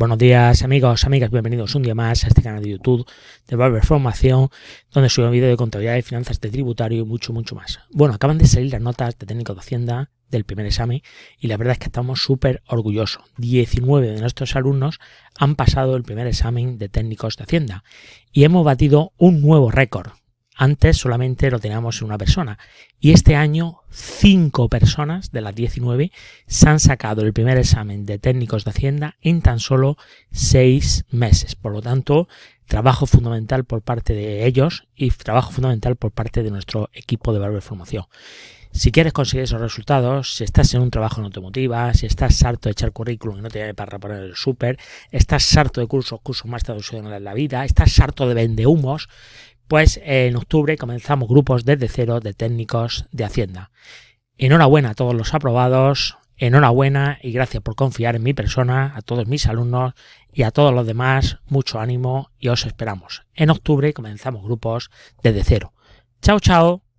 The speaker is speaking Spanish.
Buenos días amigos, amigas, bienvenidos un día más a este canal de YouTube de Barber Formación, donde subo vídeo de contabilidad y finanzas de tributario y mucho, mucho más. Bueno, acaban de salir las notas de técnicos de Hacienda del primer examen y la verdad es que estamos súper orgullosos. 19 de nuestros alumnos han pasado el primer examen de técnicos de Hacienda y hemos batido un nuevo récord. Antes solamente lo teníamos en una persona. Y este año, cinco personas de las 19 se han sacado el primer examen de técnicos de Hacienda en tan solo seis meses. Por lo tanto, trabajo fundamental por parte de ellos y trabajo fundamental por parte de nuestro equipo de valor de formación. Si quieres conseguir esos resultados, si estás en un trabajo no te motiva, si estás harto de echar currículum y no te da para poner el súper, estás harto de cursos, cursos más tradicionales en la vida, estás harto de vende humos pues eh, en octubre comenzamos grupos desde cero de técnicos de Hacienda. Enhorabuena a todos los aprobados, enhorabuena y gracias por confiar en mi persona, a todos mis alumnos y a todos los demás, mucho ánimo y os esperamos. En octubre comenzamos grupos desde cero. Chao, chao.